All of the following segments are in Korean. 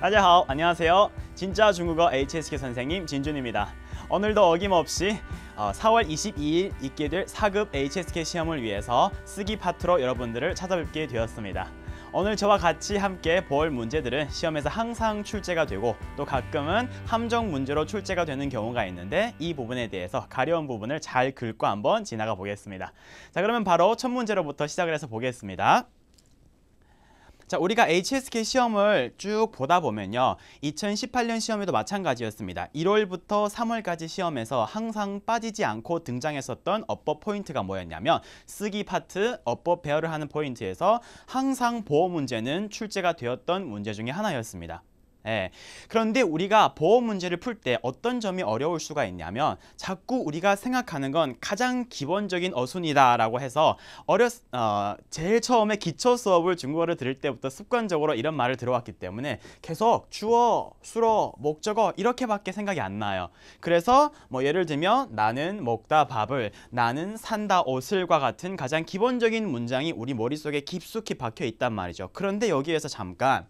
大家好, 안녕하세요. 진짜 중국어 HSK 선생님 진준입니다. 오늘도 어김없이 4월 어, 22일 있게 될 4급 HSK 시험을 위해서 쓰기 파트로 여러분들을 찾아뵙게 되었습니다. 오늘 저와 같이 함께 볼 문제들은 시험에서 항상 출제가 되고 또 가끔은 함정 문제로 출제가 되는 경우가 있는데 이 부분에 대해서 가려운 부분을 잘 긁고 한번 지나가 보겠습니다. 자 그러면 바로 첫 문제로부터 시작을 해서 보겠습니다. 자, 우리가 HSK 시험을 쭉 보다 보면요. 2018년 시험에도 마찬가지였습니다. 1월부터 3월까지 시험에서 항상 빠지지 않고 등장했었던 어법 포인트가 뭐였냐면 쓰기 파트, 어법 배열을 하는 포인트에서 항상 보호 문제는 출제가 되었던 문제 중에 하나였습니다. 예. 그런데 우리가 보험 문제를 풀 때 어떤 점이 어려울 수가 있냐면 자꾸 우리가 생각하는 건 가장 기본적인 어순이다라고 해서 어렸 어 제일 처음에 기초 수업을 중국어를 들을 때부터 습관적으로 이런 말을 들어왔기 때문에 계속 주어, 수로, 목적어 이렇게밖에 생각이 안 나요. 그래서 뭐 예를 들면 나는 먹다 밥을, 나는 산다 옷을과 같은 가장 기본적인 문장이 우리 머릿속에 깊숙이 박혀 있단 말이죠. 그런데 여기에서 잠깐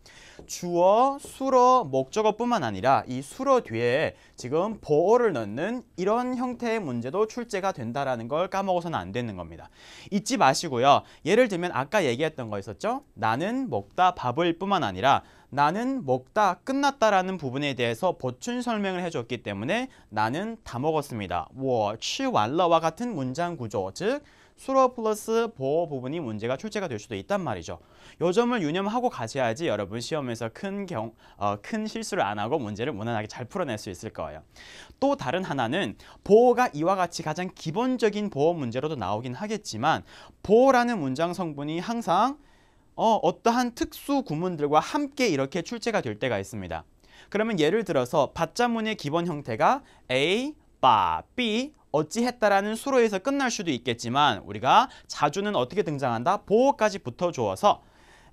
주어, 수로 수러 목적어뿐만 아니라 이수로 뒤에 지금 보어를 넣는 이런 형태의 문제도 출제가 된다라는 걸 까먹어서는 안 되는 겁니다. 잊지 마시고요. 예를 들면 아까 얘기했던 거 있었죠? 나는 먹다 밥을 뿐만 아니라 나는 먹다 끝났다라는 부분에 대해서 보충 설명을 해줬기 때문에 나는 다 먹었습니다. 我吃完了와 같은 문장 구조, 즉 수로 플러스 보호 부분이 문제가 출제가 될 수도 있단 말이죠. 요 점을 유념하고 가셔야지 여러분 시험에서 큰, 경, 어, 큰 실수를 안 하고 문제를 무난하게 잘 풀어낼 수 있을 거예요. 또 다른 하나는 보호가 이와 같이 가장 기본적인 보호 문제로도 나오긴 하겠지만 보호라는 문장 성분이 항상 어, 어떠한 특수 구문들과 함께 이렇게 출제가 될 때가 있습니다. 그러면 예를 들어서 받자문의 기본 형태가 A, 바, B, 어찌했다라는 수로에서 끝날 수도 있겠지만 우리가 자주는 어떻게 등장한다? 보호까지 붙어주어서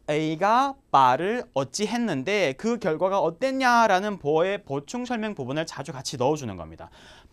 A가 말을 어찌했는데 그 결과가 어땠냐라는 보호의 보충 설명 부분을 자주 같이 넣어주는 겁니다.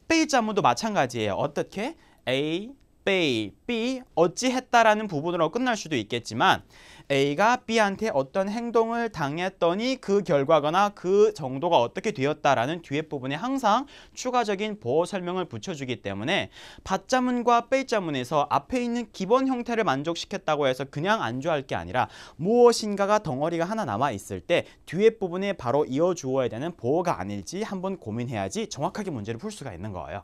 페 B자문도 마찬가지예요. 어떻게? A, b a b y 어찌했다라는 부분으로 끝날 수도 있겠지만 A가 B한테 어떤 행동을 당했더니 그 결과거나 그 정도가 어떻게 되었다라는 뒤에 부분에 항상 추가적인 보호 설명을 붙여주기 때문에 받자문과 빼자문에서 앞에 있는 기본 형태를 만족시켰다고 해서 그냥 안주할 게 아니라 무엇인가가 덩어리가 하나 남아있을 때 뒤에 부분에 바로 이어주어야 되는 보호가 아닐지 한번 고민해야지 정확하게 문제를 풀 수가 있는 거예요.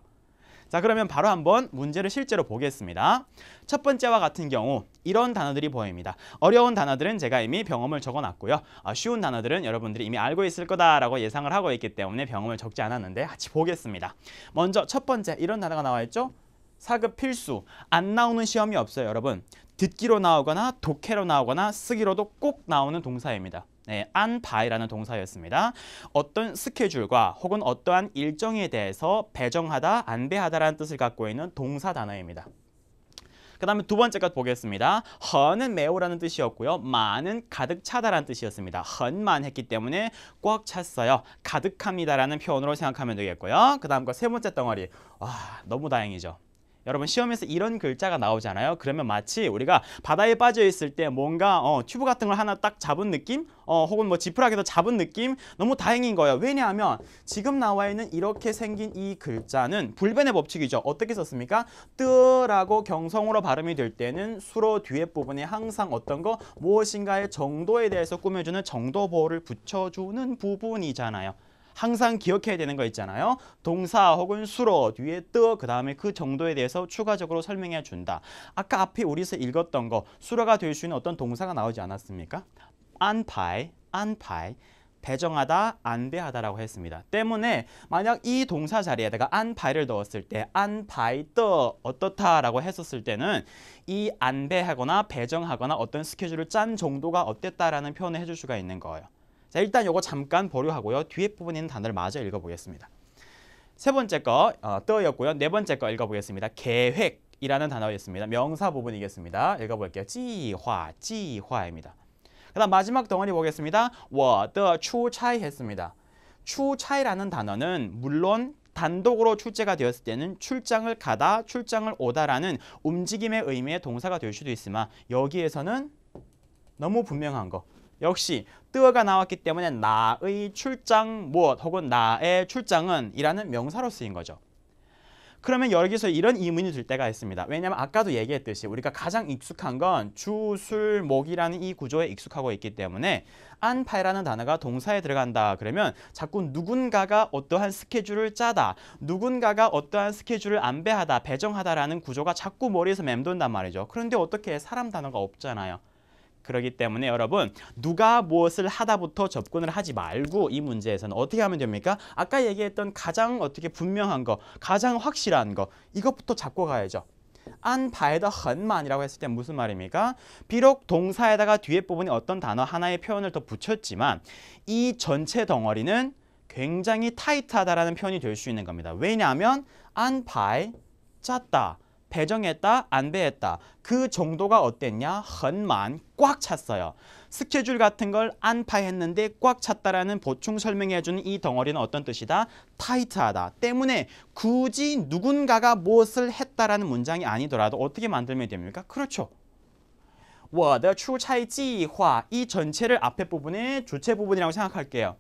자 그러면 바로 한번 문제를 실제로 보겠습니다. 첫 번째와 같은 경우 이런 단어들이 보입니다. 어려운 단어들은 제가 이미 병음을 적어놨고요. 아, 쉬운 단어들은 여러분들이 이미 알고 있을 거다라고 예상을 하고 있기 때문에 병음을 적지 않았는데 같이 보겠습니다. 먼저 첫 번째 이런 단어가 나와있죠? 사급 필수 안 나오는 시험이 없어요 여러분 듣기로 나오거나 독해로 나오거나 쓰기로도 꼭 나오는 동사입니다 네, 안바이라는 동사였습니다. 어떤 스케줄과 혹은 어떠한 일정에 대해서 배정하다, 안배하다라는 뜻을 갖고 있는 동사 단어입니다. 그 다음에 두 번째 것 보겠습니다. 헌은 매우라는 뜻이었고요. 만은 가득 차다라는 뜻이었습니다. 헌만 했기 때문에 꽉 찼어요. 가득합니다라는 표현으로 생각하면 되겠고요. 그 다음 거세 번째 덩어리. 와 너무 다행이죠. 여러분 시험에서 이런 글자가 나오잖아요. 그러면 마치 우리가 바다에 빠져 있을 때 뭔가 어, 튜브 같은 걸 하나 딱 잡은 느낌, 어, 혹은 뭐 지푸라기도 잡은 느낌 너무 다행인 거예요. 왜냐하면 지금 나와 있는 이렇게 생긴 이 글자는 불변의 법칙이죠. 어떻게 썼습니까? 뜨라고 경성으로 발음이 될 때는 수로 뒤에 부분에 항상 어떤 거 무엇인가의 정도에 대해서 꾸며주는 정도 보호를 붙여주는 부분이잖아요. 항상 기억해야 되는 거 있잖아요. 동사 혹은 수로 뒤에 뜨, 그 다음에 그 정도에 대해서 추가적으로 설명해 준다. 아까 앞에 우리서 읽었던 거, 수로가 될 수 있는 어떤 동사가 나오지 않았습니까? 안파이, 안파이. 배정하다, 안배하다라고 했습니다. 때문에 만약 이 동사 자리에다가 안바이를 넣었을 때 안바이더 어떻다라고 했었을 때는 이 안배하거나 배정하거나 어떤 스케줄을 짠 정도가 어땠다라는 표현을 해줄 수가 있는 거예요. 자, 일단 요거 잠깐 보류하고요. 뒤에 부분에 있는 단어를 마저 읽어보겠습니다. 세 번째 거 어, 떠였고요. 네 번째 거 읽어보겠습니다. 계획이라는 단어였습니다. 명사 부분이겠습니다. 읽어볼게요. 지화, 지화입니다. 그 다음 마지막 덩어리 보겠습니다. 워的 추차이 했습니다. 추차이라는 단어는 물론 단독으로 출제가 되었을 때는 출장을 가다, 출장을 오다라는 움직임의 의미의 동사가 될 수도 있지만 여기에서는 너무 분명한 거 역시 뜨어가 나왔기 때문에 나의 출장 무엇 혹은 나의 출장은 이라는 명사로 쓰인 거죠. 그러면 여기서 이런 의문이들 때가 있습니다. 왜냐하면 아까도 얘기했듯이 우리가 가장 익숙한 건 주, 술, 목이라는 이 구조에 익숙하고 있기 때문에 안파이라는 단어가 동사에 들어간다. 그러면 자꾸 누군가가 어떠한 스케줄을 짜다, 누군가가 어떠한 스케줄을 안배하다, 배정하다라는 구조가 자꾸 머리에서 맴돈단 말이죠. 그런데 어떻게 사람 단어가 없잖아요. 그렇기 때문에 여러분 누가 무엇을 하다부터 접근을 하지 말고 이 문제에서는 어떻게 하면 됩니까? 아까 얘기했던 가장 어떻게 분명한 거, 가장 확실한 거 이것부터 잡고 가야죠. 안 바에다 헌만이라고 했을 때 무슨 말입니까? 비록 동사에다가 뒤에 부분에 어떤 단어 하나의 표현을 더 붙였지만 이 전체 덩어리는 굉장히 타이트하다라는 표현이 될 수 있는 겁니다. 왜냐하면 안 바에 짰다. 배정했다, 안배했다. 그 정도가 어땠냐? 헌만 꽉 찼어요. 스케줄 같은 걸 안파했는데 꽉 찼다라는 보충 설명해주는 이 덩어리는 어떤 뜻이다? 타이트하다. 때문에 굳이 누군가가 무엇을 했다라는 문장이 아니더라도 어떻게 만들면 됩니까? 그렇죠. 我的出差计划이 전체를 앞에 부분에 주체 부분이라고 생각할게요.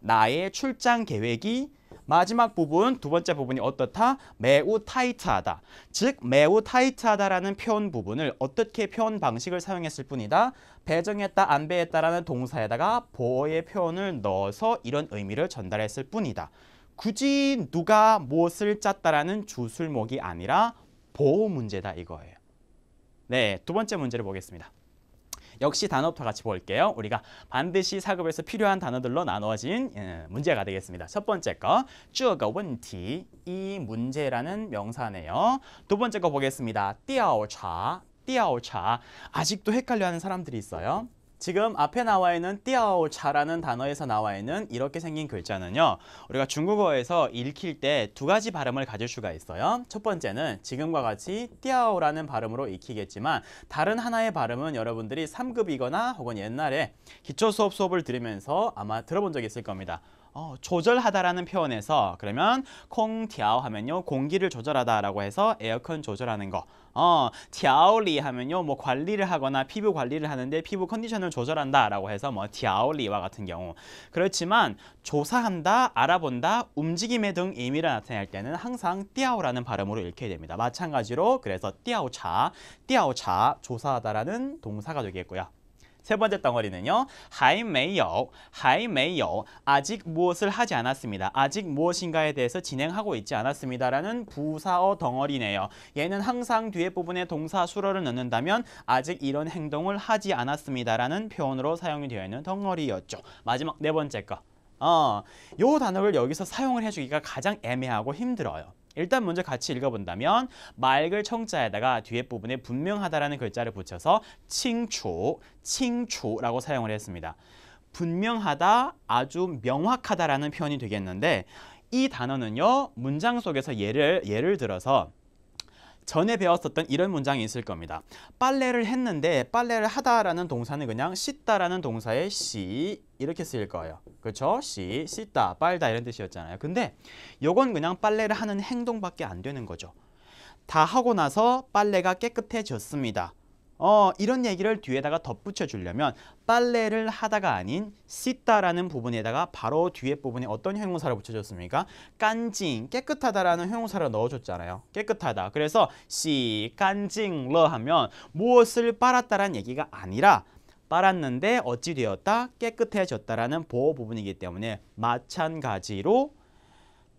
나의 출장 계획이 마지막 부분, 두 번째 부분이 어떻다? 매우 타이트하다. 즉, 매우 타이트하다라는 표현 부분을 어떻게 표현 방식을 사용했을 뿐이다. 배정했다, 안배했다라는 동사에다가 보어의 표현을 넣어서 이런 의미를 전달했을 뿐이다. 굳이 누가 무엇을 짰다라는 주술목이 아니라 보호 문제다 이거예요. 네, 두 번째 문제를 보겠습니다. 역시 단어부터 같이 볼게요. 우리가 반드시 사급에서 필요한 단어들로 나누어진 예, 문제가 되겠습니다. 첫 번째 거, 쭈어가 원이 문제라는 명사네요. 두 번째 거 보겠습니다. 띠아오차, 띠아오차. 아직도 헷갈려하는 사람들이 있어요. 지금 앞에 나와 있는 띠아오차라는 단어에서 나와 있는 이렇게 생긴 글자는요. 우리가 중국어에서 읽힐 때 두 가지 발음을 가질 수가 있어요. 첫 번째는 지금과 같이 띠아오라는 발음으로 익히겠지만 다른 하나의 발음은 여러분들이 3급이거나 혹은 옛날에 기초 수업 수업을 들으면서 아마 들어본 적이 있을 겁니다. 어, 조절하다라는 표현에서 그러면 콩티아오 하면요 공기를 조절하다라고 해서 에어컨 조절하는 거 어, 티아오리 하면요 뭐 관리를 하거나 피부 관리를 하는데 피부 컨디션을 조절한다라고 해서 뭐 티아오리와 같은 경우 그렇지만 조사한다, 알아본다, 움직임의 등 의미를 나타낼 때는 항상 띠아오라는 발음으로 읽혀야 됩니다. 마찬가지로 그래서 띠아오차, 띠아오차 조사하다라는 동사가 되겠고요. 세 번째 덩어리는요. 하이메이요. 하이메이요. 아직 무엇을 하지 않았습니다. 아직 무엇인가에 대해서 진행하고 있지 않았습니다라는 부사어 덩어리네요. 얘는 항상 뒤에 부분에 동사 수로를 넣는다면 아직 이런 행동을 하지 않았습니다라는 표현으로 사용이 되어 있는 덩어리였죠. 마지막 네 번째 거. 어, 요 단어를 여기서 사용을 해주기가 가장 애매하고 힘들어요. 일단 먼저 같이 읽어본다면 맑을 청자에다가 뒤에 부분에 분명하다라는 글자를 붙여서 칭초, 칭초라고 사용을 했습니다. 분명하다, 아주 명확하다라는 표현이 되겠는데 이 단어는요 문장 속에서 예를 예를 들어서 전에 배웠었던 이런 문장이 있을 겁니다. 빨래를 했는데 빨래를 하다라는 동사는 그냥 씻다라는 동사에 씨 이렇게 쓰일 거예요. 그렇죠? 씨, 씻다, 빨다 이런 뜻이었잖아요. 근데 요건 그냥 빨래를 하는 행동밖에 안 되는 거죠. 다 하고 나서 빨래가 깨끗해졌습니다. 어, 이런 얘기를 뒤에다가 덧붙여 주려면 빨래를 하다가 아닌 씻다라는 부분에다가 바로 뒤에 부분에 어떤 형용사를 붙여줬습니까? 깐징, 깨끗하다라는 형용사를 넣어줬잖아요. 깨끗하다. 그래서 씨, 깐징, 러 하면 무엇을 빨았다라는 얘기가 아니라 빨았는데 어찌 되었다? 깨끗해졌다라는 보호 부분이기 때문에 마찬가지로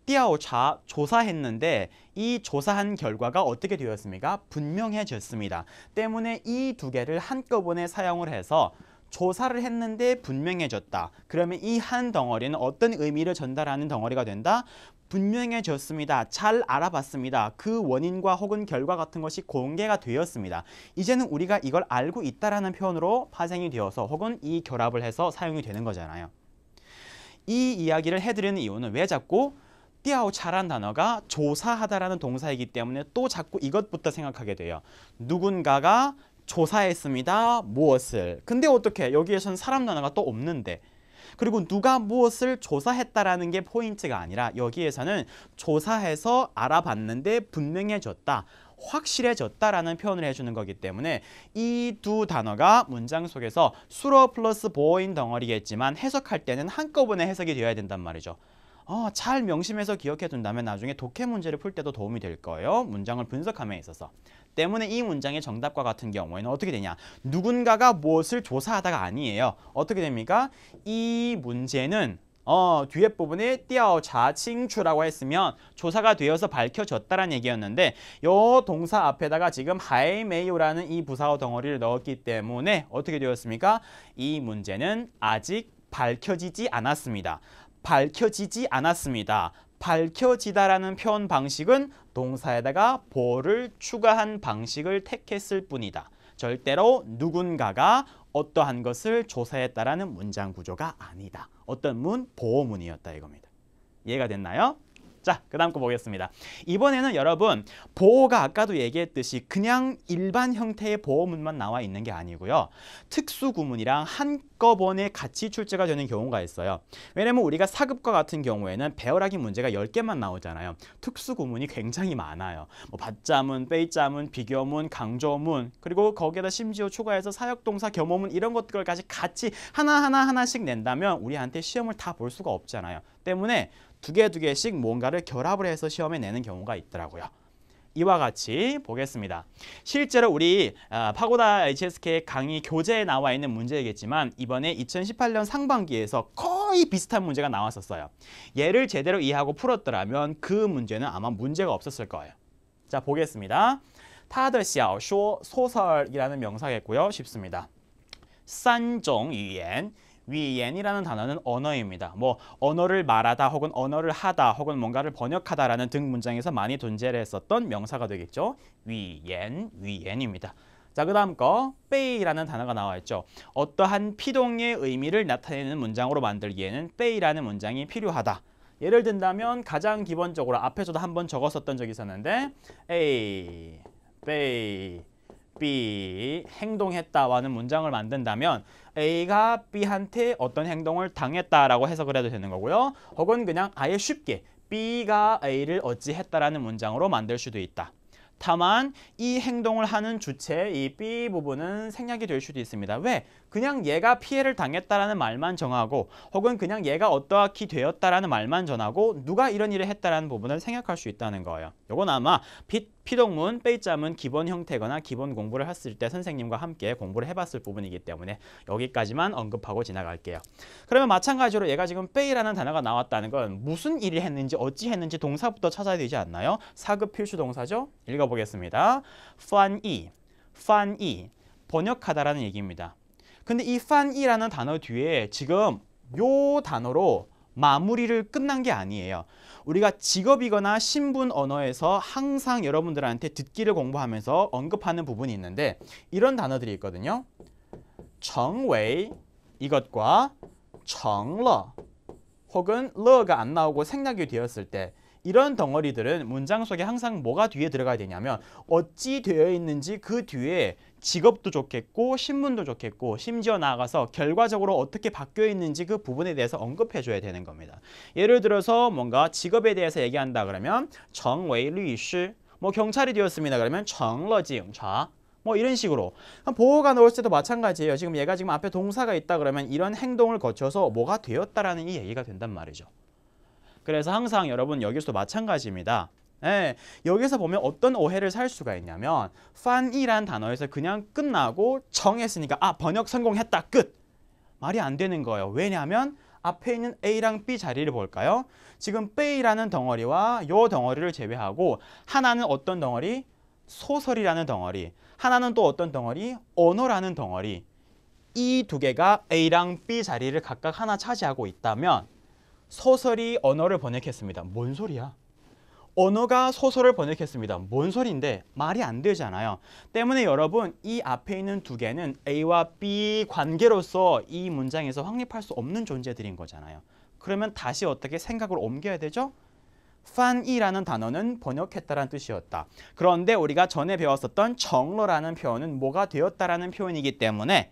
띠아오차 조사했는데 이 조사한 결과가 어떻게 되었습니까? 분명해졌습니다. 때문에 이 두 개를 한꺼번에 사용을 해서 조사를 했는데 분명해졌다. 그러면 이 한 덩어리는 어떤 의미를 전달하는 덩어리가 된다? 분명해졌습니다. 잘 알아봤습니다. 그 원인과 혹은 결과 같은 것이 공개가 되었습니다. 이제는 우리가 이걸 알고 있다라는 표현으로 파생이 되어서 혹은 이 결합을 해서 사용이 되는 거잖아요. 이 이야기를 해드리는 이유는 왜 자꾸 띠아오 잘란 단어가 조사하다라는 동사이기 때문에 또 자꾸 이것부터 생각하게 돼요. 누군가가 조사했습니다. 무엇을. 근데 어떻게 여기에선 사람 단어가 또 없는데 그리고 누가 무엇을 조사했다라는 게 포인트가 아니라 여기에서는 조사해서 알아봤는데 분명해졌다. 확실해졌다라는 표현을 해주는 거기 때문에 이 두 단어가 문장 속에서 수로 플러스 보인 덩어리겠지만 해석할 때는 한꺼번에 해석이 되어야 된단 말이죠. 어, 잘 명심해서 기억해 둔다면 나중에 독해 문제를 풀 때도 도움이 될 거예요. 문장을 분석함에 있어서. 때문에 이 문장의 정답과 같은 경우에는 어떻게 되냐. 누군가가 무엇을 조사하다가 아니에요. 어떻게 됩니까? 이 문제는 어, 뒤에 부분에 띠아자 칭추라고 했으면 조사가 되어서 밝혀졌다라는 얘기였는데 요 동사 앞에다가 지금 하이메이오라는 이 부사어 덩어리를 넣었기 때문에 어떻게 되었습니까? 이 문제는 아직 밝혀지지 않았습니다. 밝혀지지 않았습니다. 밝혀지다라는 표현 방식은 동사에다가 보를 추가한 방식을 택했을 뿐이다. 절대로 누군가가 어떠한 것을 조사했다라는 문장 구조가 아니다. 어떤 문? 보호문이었다 이겁니다. 이해가 됐나요? 자, 그 다음 거 보겠습니다. 이번에는 여러분 보호가 아까도 얘기했듯이 그냥 일반 형태의 보호문만 나와 있는 게 아니고요. 특수구문이랑 한꺼번에 같이 출제가 되는 경우가 있어요. 왜냐면 우리가 사급과 같은 경우에는 배열하기 문제가 10개만 나오잖아요. 특수구문이 굉장히 많아요. 뭐 받자문, 빼자문, 비교문, 강조문 그리고 거기에다 심지어 추가해서 사역동사, 겸허문 이런 것들까지 같이 하나하나 하나씩 낸다면 우리한테 시험을 다 볼 수가 없잖아요. 때문에 두개두 개씩 뭔가를 결합을 해서 시험에 내는 경우가 있더라고요. 이와 같이 보겠습니다. 실제로 우리 아, 파고다 HSK 강의 교재에 나와 있는 문제이겠지만 이번에 2018년 상반기에서 거의 비슷한 문제가 나왔었어요. 얘를 제대로 이해하고 풀었더라면 그 문제는 아마 문제가 없었을 거예요. 자 보겠습니다. 타더시아쇼 소설이라는 명사겠고요. 쉽습니다. 산종 유엔 위엔이라는 단어는 언어입니다. 뭐 언어를 말하다 혹은 언어를 하다 혹은 뭔가를 번역하다라는 등 문장에서 많이 존재 했었던 명사가 되겠죠. 위엔, 위엔입니다. 자, 그 다음 거 빼이라는 단어가 나와 있죠. 어떠한 피동의 의미를 나타내는 문장으로 만들기에는 빼이라는 문장이 필요하다. 예를 든다면 가장 기본적으로 앞에서도 한번 적었었던 적이 있었는데 에이, 빼이 B 행동했다와는 문장을 만든다면 A가 B한테 어떤 행동을 당했다라고 해석을 해도 되는 거고요. 혹은 그냥 아예 쉽게 B가 A를 어찌했다라는 문장으로 만들 수도 있다. 다만 이 행동을 하는 주체 이 B 부분은 생략이 될 수도 있습니다. 왜? 그냥 얘가 피해를 당했다라는 말만 정하고 혹은 그냥 얘가 어떠하게 되었다라는 말만 전하고 누가 이런 일을 했다라는 부분을 생략할 수 있다는 거예요. 이건 아마 빛 피동문, 빼이짬은 기본 형태거나 기본 공부를 했을 때 선생님과 함께 공부를 해봤을 부분이기 때문에 여기까지만 언급하고 지나갈게요. 그러면 마찬가지로 얘가 지금 빼이라는 단어가 나왔다는 건 무슨 일을 했는지 어찌 했는지 동사부터 찾아야 되지 않나요? 사급 필수 동사죠? 읽어보겠습니다. 판이, 판이, 번역하다라는 얘기입니다. 근데 이 판이라는 단어 뒤에 지금 요 단어로 마무리를 끝난 게 아니에요. 우리가 직업이거나 신분 언어에서 항상 여러분들한테 듣기를 공부하면서 언급하는 부분이 있는데 이런 단어들이 있거든요. 정웨이 이것과 정러 혹은 러가 안 나오고 생략이 되었을 때 이런 덩어리들은 문장 속에 항상 뭐가 뒤에 들어가야 되냐면 어찌 되어 있는지 그 뒤에 직업도 좋겠고 신문도 좋겠고 심지어 나아가서 결과적으로 어떻게 바뀌어 있는지 그 부분에 대해서 언급해 줘야 되는 겁니다. 예를 들어서 뭔가 직업에 대해서 얘기한다 그러면 정웨이 류师 뭐 경찰이 되었습니다 그러면 정러지용좌 뭐 이런 식으로 보호가 넣을 때도 마찬가지예요. 지금 얘가 지금 앞에 동사가 있다 그러면 이런 행동을 거쳐서 뭐가 되었다라는 이 얘기가 된단 말이죠. 그래서 항상 여러분 여기서도 마찬가지입니다. 예, 여기서 보면 어떤 오해를 살 수가 있냐면 판이란 단어에서 그냥 끝나고 정했으니까 아 번역 성공했다 끝 말이 안 되는 거예요 왜냐하면 앞에 있는 A랑 B 자리를 볼까요? 지금 B라는 덩어리와 요 덩어리를 제외하고 하나는 어떤 덩어리? 소설이라는 덩어리 하나는 또 어떤 덩어리? 언어라는 덩어리 이 두 개가 A랑 B 자리를 각각 하나 차지하고 있다면 소설이 언어를 번역했습니다. 뭔 소리야? 언어가 소설을 번역했습니다. 뭔 소리인데 말이 안 되잖아요. 때문에 여러분 이 앞에 있는 두 개는 A와 B 관계로서 이 문장에서 확립할 수 없는 존재들인 거잖아요. 그러면 다시 어떻게 생각을 옮겨야 되죠? 판이라는 단어는 번역했다라는 뜻이었다. 그런데 우리가 전에 배웠었던 정로라는 표현은 뭐가 되었다라는 표현이기 때문에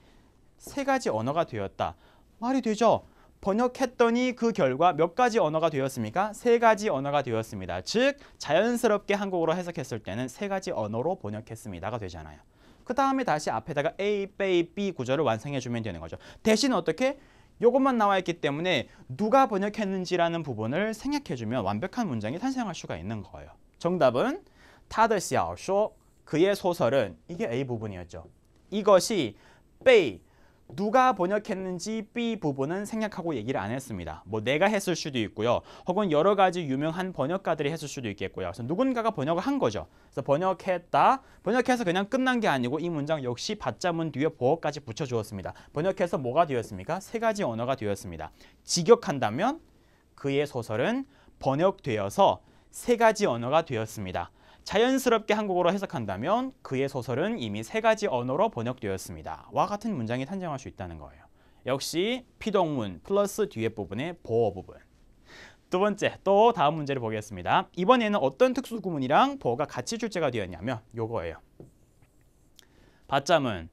세 가지 언어가 되었다. 말이 되죠? 번역했더니 그 결과 몇 가지 언어가 되었습니까? 세 가지 언어가 되었습니다. 즉 자연스럽게 한국어로 해석했을 때는 세 가지 언어로 번역했습니다가 되잖아요. 그 다음에 다시 앞에다가 A, B, B 구절을 완성해주면 되는 거죠. 대신 어떻게? 이것만 나와 있기 때문에 누가 번역했는지라는 부분을 생략해주면 완벽한 문장이 탄생할 수가 있는 거예요. 정답은 타드시아쇼 그의 소설은 이게 A 부분이었죠. 이것이 被 누가 번역했는지 B 부분은 생략하고 얘기를 안 했습니다. 뭐 내가 했을 수도 있고요. 혹은 여러 가지 유명한 번역가들이 했을 수도 있겠고요. 그래서 누군가가 번역을 한 거죠. 그래서 번역했다. 번역해서 그냥 끝난 게 아니고 이 문장 역시 받자문 뒤에 보어까지 붙여주었습니다. 번역해서 뭐가 되었습니까? 세 가지 언어가 되었습니다. 직역한다면 그의 소설은 번역되어서 세 가지 언어가 되었습니다. 자연스럽게 한국어로 해석한다면 그의 소설은 이미 세 가지 언어로 번역되었습니다. 와 같은 문장이 탄생할 수 있다는 거예요. 역시 피동문 플러스 뒤에 부분의 보어 부분. 두 번째, 또 다음 문제를 보겠습니다. 이번에는 어떤 특수 구문이랑 보어가 같이 출제가 되었냐면 요거예요. 받자문.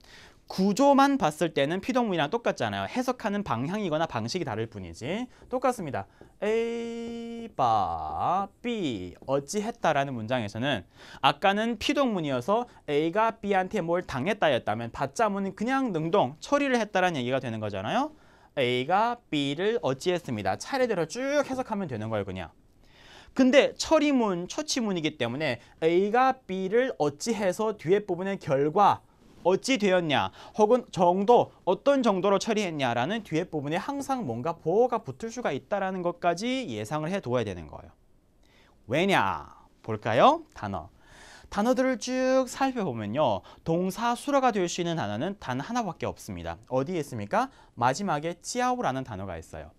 구조만 봤을 때는 피동문이랑 똑같잖아요. 해석하는 방향이거나 방식이 다를 뿐이지 똑같습니다. 에이 A가 B 어찌했다라는 문장에서는 아까는 피동문이어서 A가 B한테 뭘 당했다였다면 받자문은 그냥 능동 처리를 했다라는 얘기가 되는 거잖아요. A가 B를 어찌했습니다. 차례대로 쭉 해석하면 되는 거예요, 그냥. 근데 처리문, 처치문이기 때문에 A가 B를 어찌해서 뒤에 부분의 결과 어찌 되었냐 혹은 정도 어떤 정도로 처리했냐라는 뒤에 부분에 항상 뭔가 보호가 붙을 수가 있다는 것까지 예상을 해두어야 되는 거예요. 왜냐? 볼까요? 단어. 단어들을 쭉 살펴보면요. 동사 수로가 될 수 있는 단어는 단 하나밖에 없습니다. 어디에 있습니까? 마지막에 찌아오라는 단어가 있어요.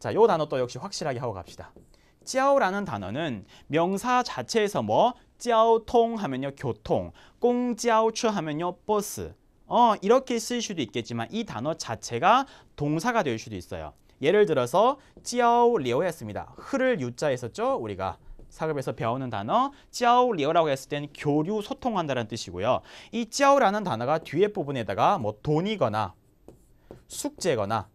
자, 요 단어 또 역시 확실하게 하고 갑시다. 찌아오라는 단어는 명사 자체에서 뭐 交통 하면요 교통, 공짜우추 하면요 버스. 어 이렇게 쓸 수도 있겠지만 이 단어 자체가 동사가 될 수도 있어요. 예를 들어서 찌아오리오 했습니다. 흐를 유자 했었죠 우리가. 사급에서 배우는 단어 찌아오리오라고 했을 땐 교류 소통한다는 뜻이고요. 이 찌아오라는 단어가 뒤에 부분에다가 뭐 돈이거나 숙제거나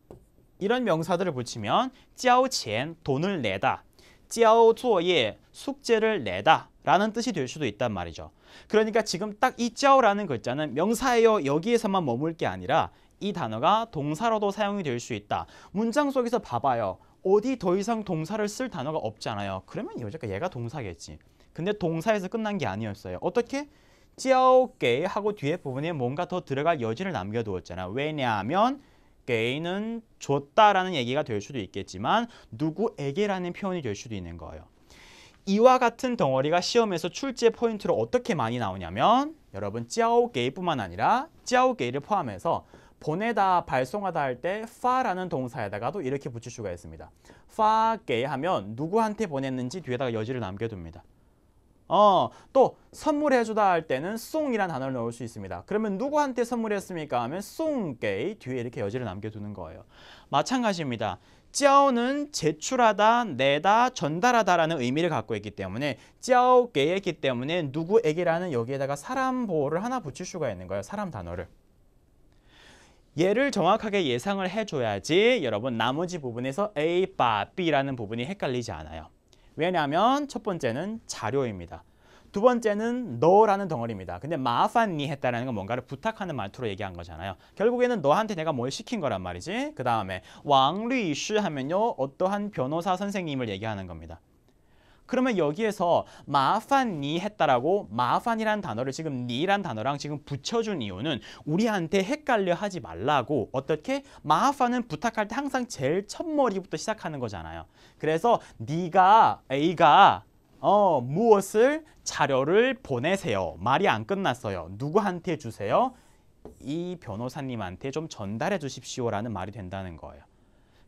이런 명사들을 붙이면 찌아오钱 돈을 내다 찌아오조예 숙제를 내다 라는 뜻이 될 수도 있단 말이죠. 그러니까 지금 딱이 짜오라는 글자는 명사예요 여기에서만 머물 게 아니라 이 단어가 동사로도 사용이 될 수 있다. 문장 속에서 봐봐요. 어디 더 이상 동사를 쓸 단어가 없잖아요. 그러면 여자가 얘가 동사겠지. 근데 동사에서 끝난 게 아니었어요. 어떻게? 쩌오게 하고 뒤에 부분에 뭔가 더 들어갈 여지를 남겨두었잖아. 왜냐하면 게이는 줬다라는 얘기가 될 수도 있겠지만 누구에게라는 표현이 될 수도 있는 거예요. 이와 같은 덩어리가 시험에서 출제 포인트로 어떻게 많이 나오냐면 여러분 짜오게이뿐만 아니라 짜오게이를 포함해서 보내다, 발송하다 할 때 파라는 동사에다가도 이렇게 붙일 수가 있습니다. 파게 이 하면 누구한테 보냈는지 뒤에다가 여지를 남겨둡니다. 어, 또 선물해주다 할 때는 송이라는 단어를 넣을 수 있습니다. 그러면 누구한테 선물했습니까? 하면 송게 이 뒤에 이렇게 여지를 남겨두는 거예요. 마찬가지입니다. 짜오는 제출하다, 내다, 전달하다라는 의미를 갖고 있기 때문에 짜오게이기 때문에 누구에게라는 여기에다가 사람 보호를 하나 붙일 수가 있는 거예요. 사람 단어를. 얘를 정확하게 예상을 해줘야지 여러분 나머지 부분에서 A, 바, B라는 부분이 헷갈리지 않아요. 왜냐하면 첫 번째는 자료입니다. 두 번째는 너라는 덩어리입니다. 근데 마파니 했다라는 건 뭔가를 부탁하는 말투로 얘기한 거잖아요. 결국에는 너한테 내가 뭘 시킨 거란 말이지. 그 다음에 왕리시 하면요. 어떠한 변호사 선생님을 얘기하는 겁니다. 그러면 여기에서 마파니 했다라고 마파니란 단어를 지금 니란 단어랑 지금 붙여준 이유는 우리한테 헷갈려 하지 말라고 어떻게 마파는 부탁할 때 항상 제일 첫머리부터 시작하는 거잖아요. 그래서 니가 A가 어, 무엇을 자료를 보내세요. 말이 안 끝났어요. 누구한테 주세요? 이 변호사님한테 좀 전달해 주십시오라는 말이 된다는 거예요.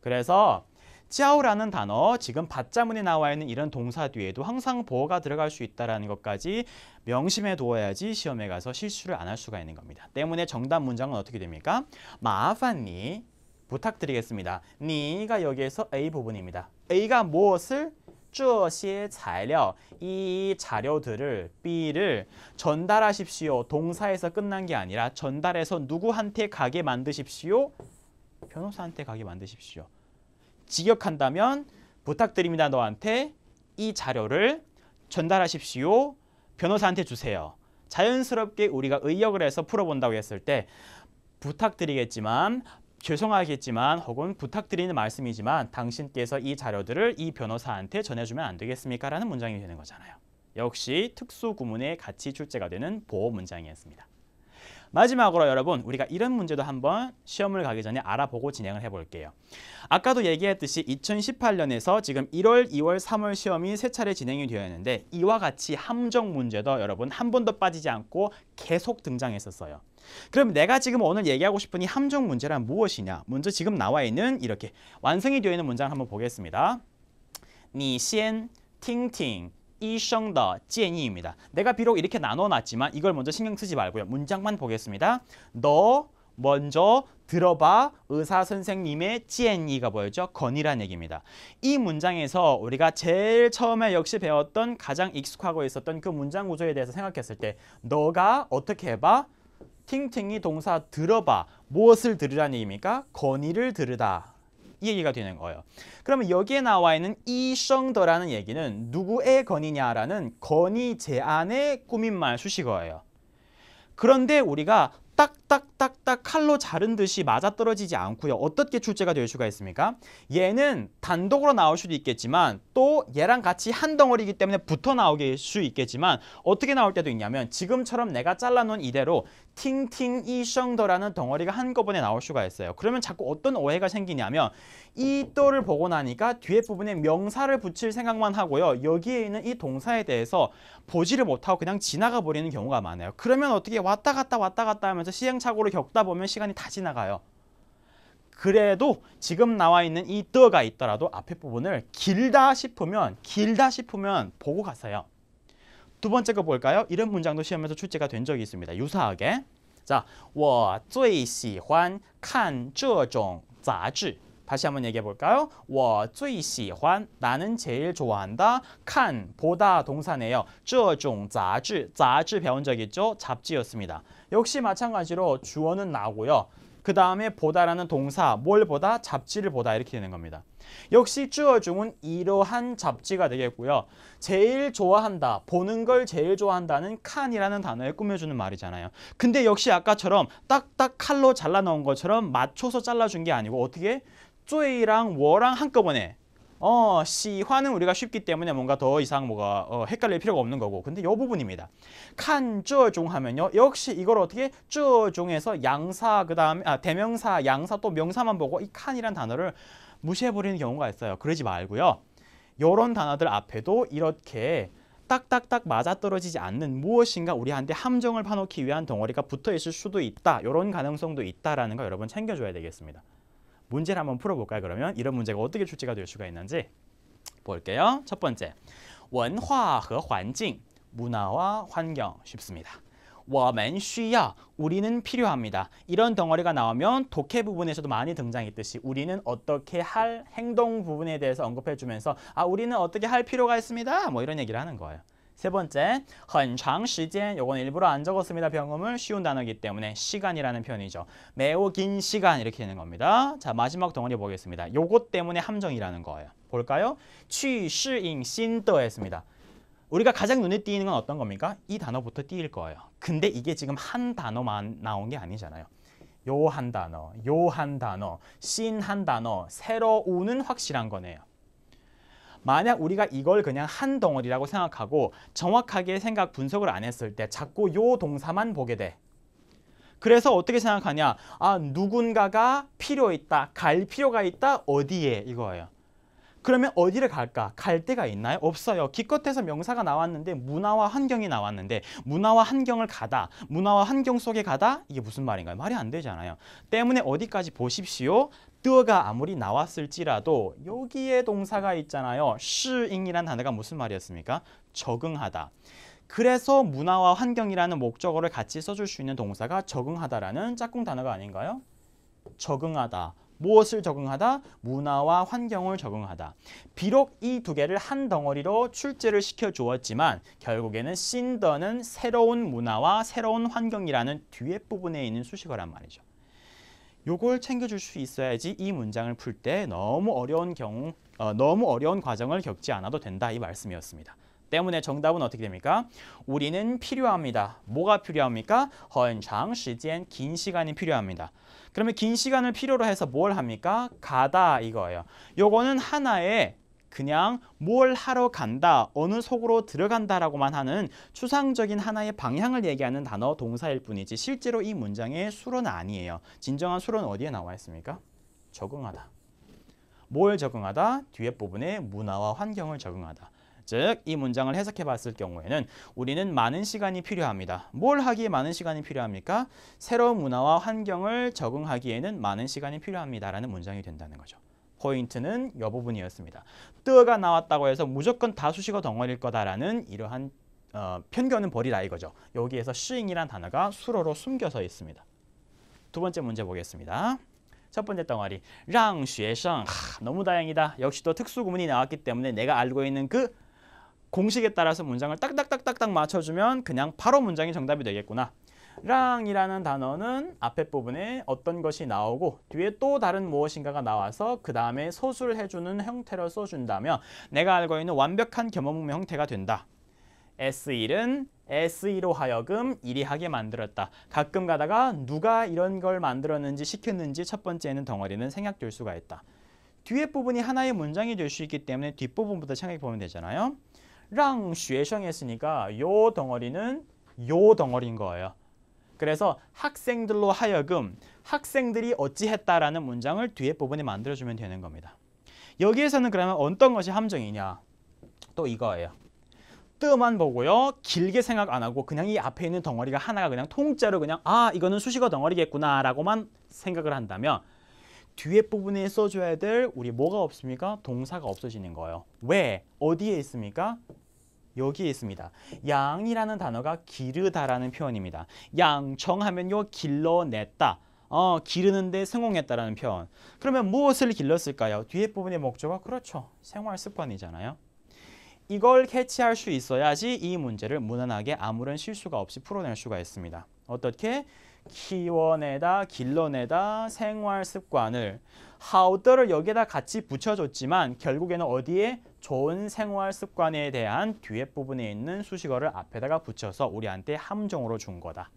그래서 자오라는 단어, 지금 받자문에 나와 있는 이런 동사 뒤에도 항상 보어가 들어갈 수 있다는 것까지 명심해 두어야지 시험에 가서 실수를 안 할 수가 있는 겁니다. 때문에 정답 문장은 어떻게 됩니까? 마아파니 부탁드리겠습니다. 니가 여기에서 A 부분입니다. A가 무엇을 这些 자료, 이 자료들을 B를 전달하십시오. 동사에서 끝난 게 아니라 전달해서 누구한테 가게 만드십시오. 변호사한테 가게 만드십시오. 직역한다면 부탁드립니다. 너한테 이 자료를 전달하십시오. 변호사한테 주세요. 자연스럽게 우리가 의역을 해서 풀어본다고 했을 때 부탁드리겠지만 죄송하겠지만 혹은 부탁드리는 말씀이지만 당신께서 이 자료들을 이 변호사한테 전해주면 안 되겠습니까? 라는 문장이 되는 거잖아요. 역시 특수구문에 같이 출제가 되는 보호 문장이었습니다. 마지막으로 여러분 우리가 이런 문제도 한번 시험을 가기 전에 알아보고 진행을 해볼게요. 아까도 얘기했듯이 2018년에서 지금 1월, 2월, 3월 시험이 세 차례 진행이 되었는데 이와 같이 함정 문제도 여러분 한 번도 빠지지 않고 계속 등장했었어요. 그럼 내가 지금 오늘 얘기하고 싶은 이 함정 문제란 무엇이냐? 먼저 지금 나와 있는 이렇게 완성이 되어 있는 문장 한번 보겠습니다. 你先听听 이성더 제니입니다. 내가 비록 이렇게 나눠놨지만 이걸 먼저 신경 쓰지 말고요. 문장만 보겠습니다. 너 먼저 들어봐 의사 선생님의 지엔가 뭐였죠? 건이란 얘기입니다. 이 문장에서 우리가 제일 처음에 역시 배웠던 가장 익숙하고 있었던 그 문장 구조에 대해서 생각했을 때 너가 어떻게 해봐? 팅팅이 동사 들어봐. 무엇을 들으라는 얘기입니까? 건의를 들으다. 이 얘기가 되는 거예요. 그러면 여기에 나와 있는 이성더라는 얘기는 누구의 건이냐라는 건의 제안의 꾸민말 수식어예요. 그런데 우리가 딱딱딱딱 칼로 자른 듯이 맞아떨어지지 않고요. 어떻게 출제가 될 수가 있습니까? 얘는 단독으로 나올 수도 있겠지만 또 얘랑 같이 한 덩어리이기 때문에 붙어 나오길 수 있겠지만 어떻게 나올 때도 있냐면 지금처럼 내가 잘라놓은 이대로 팅팅 이성더라는 덩어리가 한꺼번에 나올 수가 있어요. 그러면 자꾸 어떤 오해가 생기냐면 이 또를 보고 나니까 뒤에 부분에 명사를 붙일 생각만 하고요. 여기에 있는 이 동사에 대해서 보지를 못하고 그냥 지나가 버리는 경우가 많아요. 그러면 어떻게 왔다 갔다 왔다 갔다 하면 하면서 시행착오를 겪다 보면 시간이 다 지나가요. 그래도 지금 나와 있는 이 뜨가 있더라도 앞에 부분을 길다 싶으면 길다 싶으면 보고 가세요. 두 번째 거 볼까요? 이런 문장도 시험에서 출제가 된 적이 있습니다. 유사하게. 자, 我最喜欢看这种杂志. 다시 한번 얘기해 볼까요? 我最喜欢 나는 제일 좋아한다. 看 보다 동사네요. 这种杂志杂志 배운 적 있죠? 잡지였습니다. 역시 마찬가지로 주어는 나고요. 그 다음에 보다라는 동사 뭘 보다 잡지를 보다 이렇게 되는 겁니다. 역시 주어 중은 이러한 잡지가 되겠고요. 제일 좋아한다, 보는 걸 제일 좋아한다는 칸이라는 단어에 꾸며주는 말이잖아요. 근데 역시 아까처럼 딱딱 칼로 잘라 넣은 것처럼 맞춰서 잘라준 게 아니고 어떻게 쪼이랑 워랑 한꺼번에 어, 시화는 우리가 쉽기 때문에 뭔가 더 이상 뭐가 어, 헷갈릴 필요가 없는 거고 근데 요 부분입니다. 칸쪼종 하면요. 역시 이걸 어떻게 쪼종에서 양사 그다음에 아, 대명사, 양사 또 명사만 보고 이 칸이란 단어를 무시해 버리는 경우가 있어요. 그러지 말고요. 요런 단어들 앞에도 이렇게 딱딱딱 맞아떨어지지 않는 무엇인가 우리한테 함정을 파놓기 위한 덩어리가 붙어 있을 수도 있다. 요런 가능성도 있다라는 거 여러분 챙겨줘야 되겠습니다. 문제를 한번 풀어볼까요? 그러면 이런 문제가 어떻게 출제가 될 수가 있는지 볼게요. 첫 번째, 원화和 환경, 문화와 환경 쉽습니다. 我们需要, 우리는 필요합니다. 이런 덩어리가 나오면 독해 부분에서도 많이 등장했듯이 우리는 어떻게 할 행동 부분에 대해서 언급해주면서 아 우리는 어떻게 할 필요가 있습니다. 뭐 이런 얘기를 하는 거예요. 세 번째, 很长시间 요건 일부러 안 적었습니다. 병음을 쉬운 단어이기 때문에 시간이라는 표현이죠. 매우 긴 시간 이렇게 되는 겁니다. 자, 마지막 덩어리 보겠습니다. 요것 때문에 함정이라는 거예요. 볼까요? 취시인 신떠 했습니다. 우리가 가장 눈에 띄는 건 어떤 겁니까? 이 단어부터 띄일 거예요. 근데 이게 지금 한 단어만 나온 게 아니잖아요. 요 한 단어, 요 한 단어, 신 한 단어, 새로 우는 확실한 거네요. 만약 우리가 이걸 그냥 한 덩어리라고 생각하고 정확하게 생각 분석을 안 했을 때 자꾸 요 동사만 보게 돼. 그래서 어떻게 생각하냐? 아, 누군가가 필요 있다, 갈 필요가 있다, 어디에? 이거예요. 그러면 어디를 갈까? 갈 데가 있나요? 없어요. 기껏해서 명사가 나왔는데 문화와 환경이 나왔는데 문화와 환경을 가다, 문화와 환경 속에 가다 이게 무슨 말인가요? 말이 안 되잖아요. 때문에 어디까지 보십시오. 뜨어가 아무리 나왔을지라도 여기에 동사가 있잖아요. 시잉이란 단어가 무슨 말이었습니까? 적응하다. 그래서 문화와 환경이라는 목적어를 같이 써줄 수 있는 동사가 적응하다라는 짝꿍 단어가 아닌가요? 적응하다, 무엇을 적응하다? 문화와 환경을 적응하다. 비록 이 두 개를 한 덩어리로 출제를 시켜주었지만 결국에는 신더는 새로운 문화와 새로운 환경이라는 뒤에 부분에 있는 수식어란 말이죠. 요걸 챙겨줄 수 있어야지 이 문장을 풀 때 너무 어려운 경우, 어, 너무 어려운 과정을 겪지 않아도 된다 이 말씀이었습니다. 때문에 정답은 어떻게 됩니까? 우리는 필요합니다. 뭐가 필요합니까? 헌장 시간, 긴 시간이 필요합니다. 그러면 긴 시간을 필요로 해서 뭘 합니까? 가다 이거예요. 요거는 하나의 그냥 뭘 하러 간다, 어느 속으로 들어간다라고만 하는 추상적인 하나의 방향을 얘기하는 단어 동사일 뿐이지 실제로 이 문장의 수로는 아니에요. 진정한 수로는 어디에 나와 있습니까? 적응하다. 뭘 적응하다? 뒤에 부분에 문화와 환경을 적응하다. 즉이 문장을 해석해 봤을 경우에는 우리는 많은 시간이 필요합니다. 뭘 하기에 많은 시간이 필요합니까? 새로운 문화와 환경을 적응하기에는 많은 시간이 필요합니다라는 문장이 된다는 거죠. 포인트는 이 부분이었습니다. 뜨가 나왔다고 해서 무조건 다 수식어 덩어리일 거다라는 이러한 어, 편견은 버리라 이거죠. 여기에서 슈이란 단어가 수로로 숨겨서 있습니다. 두 번째 문제 보겠습니다. 첫 번째 덩어리 랑学生 너무 다행이다. 역시 또 특수구문이 나왔기 때문에 내가 알고 있는 그 공식에 따라서 문장을 딱딱딱딱딱 맞춰주면 그냥 바로 문장이 정답이 되겠구나. 랑이라는 단어는 앞에 부분에 어떤 것이 나오고 뒤에 또 다른 무엇인가가 나와서 그 다음에 소수를 해주는 형태로 써준다면 내가 알고 있는 완벽한 겸허문명 형태가 된다. S1은 S2로 하여금 이리하게 만들었다. 가끔 가다가 누가 이런 걸 만들었는지 시켰는지 첫 번째는 덩어리는 생략될 수가 있다. 뒤에 부분이 하나의 문장이 될 수 있기 때문에 뒷부분부터 생각해 보면 되잖아요. 랑 쉐성 했으니까 요 덩어리는 요 덩어리인 거예요. 그래서 학생들로 하여금 학생들이 어찌했다라는 문장을 뒤에 부분에 만들어주면 되는 겁니다. 여기에서는 그러면 어떤 것이 함정이냐? 또 이거예요. 뜸만 보고요. 길게 생각 안 하고 그냥 이 앞에 있는 덩어리가 하나가 그냥 통째로 그냥 아 이거는 수식어 덩어리겠구나라고만 생각을 한다면 뒤에 부분에 써줘야 될 우리 뭐가 없습니까? 동사가 없어지는 거예요. 왜? 어디에 있습니까? 여기에 있습니다. 양이라는 단어가 기르다라는 표현입니다. 양청하면요 길러냈다. 어, 기르는데 성공했다라는 표현. 그러면 무엇을 길렀을까요? 뒤에 부분의 목적은 그렇죠. 생활 습관이잖아요. 이걸 캐치할 수 있어야지 이 문제를 무난하게 아무런 실수가 없이 풀어낼 수가 있습니다. 어떻게? 키워내다, 길러내다, 생활 습관을 하우 w 를 여기에다 같이 붙여줬지만 결국에는 어디에 좋은 생활 습관에 대한 뒤에 부분에 있는 수식어를 앞에다가 붙여서 우리한테 함정으로 준 거다.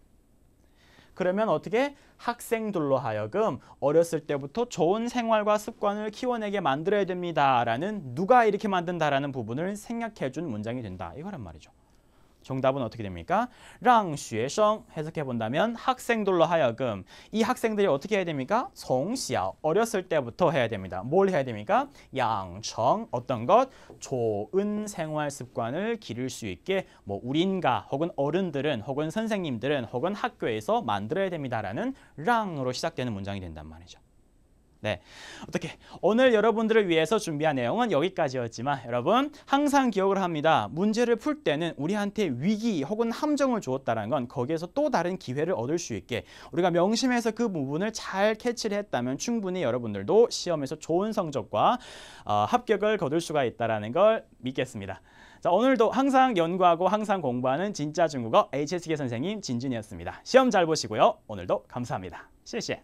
그러면 어떻게 학생들로 하여금 어렸을 때부터 좋은 생활과 습관을 키워내게 만들어야 됩니다라는 누가 이렇게 만든다라는 부분을 생략해준 문장이 된다. 이거란 말이죠. 정답은 어떻게 됩니까? 랑 쉐성 해석해 본다면 학생들로 하여금 이 학생들이 어떻게 해야 됩니까? 송시어 어렸을 때부터 해야 됩니다. 뭘 해야 됩니까? 양청 어떤 것 좋은 생활 습관을 기를 수 있게 뭐 우린가 혹은 어른들은 혹은 선생님들은 혹은 학교에서 만들어야 됩니다라는 랑으로 시작되는 문장이 된단 말이죠. 네. 어떻게 오늘 여러분들을 위해서 준비한 내용은 여기까지였지만 여러분 항상 기억을 합니다. 문제를 풀 때는 우리한테 위기 혹은 함정을 주었다는 건 거기에서 또 다른 기회를 얻을 수 있게 우리가 명심해서 그 부분을 잘 캐치를 했다면 충분히 여러분들도 시험에서 좋은 성적과 어, 합격을 거둘 수가 있다는 걸 믿겠습니다. 자, 오늘도 항상 연구하고 항상 공부하는 진짜 중국어 HSK 선생님 진진이었습니다 시험 잘 보시고요. 오늘도 감사합니다. 谢谢。